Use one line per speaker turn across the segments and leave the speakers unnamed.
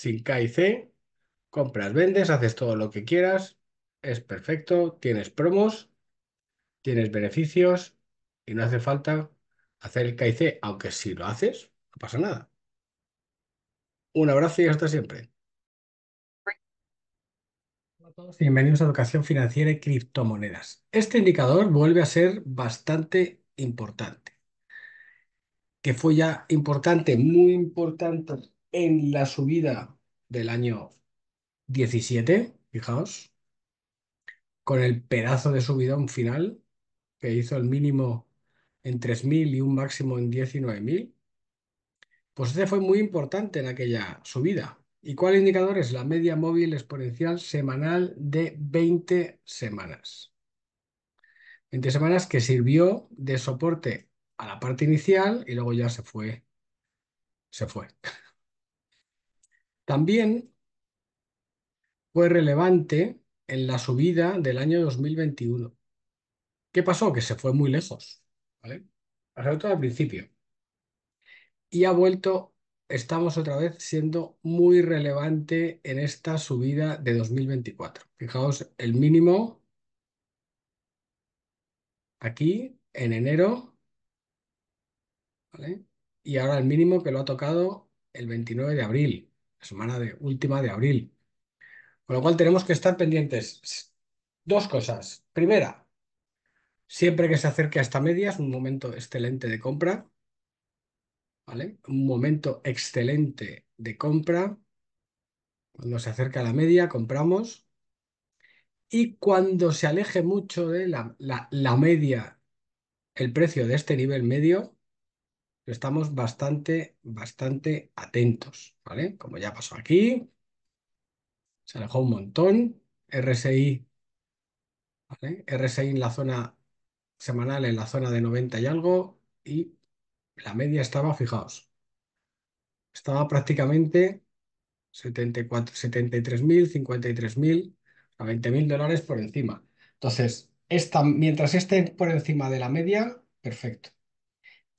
sin K C, compras, vendes, haces todo lo que quieras, es perfecto, tienes promos, tienes beneficios y no hace falta hacer el K y C, aunque si lo haces, no pasa nada. Un abrazo y hasta siempre. Hola a todos bienvenidos a Educación Financiera y Criptomonedas. Este indicador vuelve a ser bastante importante, que fue ya importante, muy importante en la subida del año 17, fijaos, con el pedazo de subida, un final que hizo el mínimo en 3.000 y un máximo en 19.000, pues este fue muy importante en aquella subida. ¿Y cuál indicador es? La media móvil exponencial semanal de 20 semanas. 20 semanas que sirvió de soporte a la parte inicial y luego ya se fue. Se fue. También fue relevante en la subida del año 2021. ¿Qué pasó? Que se fue muy lejos, ¿vale? todo al principio. Y ha vuelto, estamos otra vez siendo muy relevante en esta subida de 2024. Fijaos, el mínimo aquí en enero, ¿vale? Y ahora el mínimo que lo ha tocado el 29 de abril la semana de, última de abril. Con lo cual tenemos que estar pendientes. Dos cosas. Primera, siempre que se acerque a esta media es un momento excelente de compra. ¿Vale? Un momento excelente de compra. Cuando se acerca a la media, compramos. Y cuando se aleje mucho de la media, el precio de este nivel medio, estamos bastante, bastante atentos, ¿vale? Como ya pasó aquí, se alejó un montón, RSI, ¿vale? RSI en la zona semanal, en la zona de 90 y algo, y la media estaba, fijaos, estaba prácticamente 73.000, 53.000, a 20.000 dólares por encima. Entonces, esta, mientras esté por encima de la media, perfecto.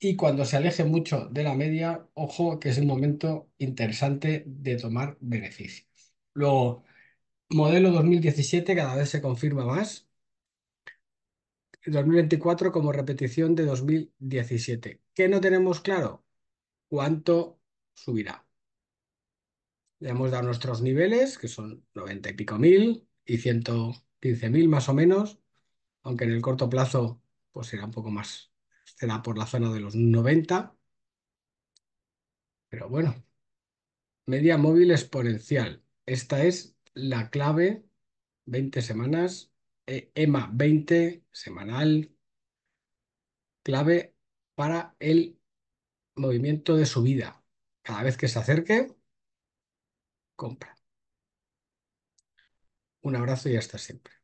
Y cuando se aleje mucho de la media, ojo que es el momento interesante de tomar beneficios Luego, modelo 2017 cada vez se confirma más. 2024 como repetición de 2017. ¿Qué no tenemos claro? ¿Cuánto subirá? Le hemos dado nuestros niveles, que son 90 y pico mil y 115 mil más o menos, aunque en el corto plazo pues será un poco más será por la zona de los 90. Pero bueno, media móvil exponencial. Esta es la clave, 20 semanas, EMA 20 semanal, clave para el movimiento de subida. Cada vez que se acerque, compra. Un abrazo y hasta siempre.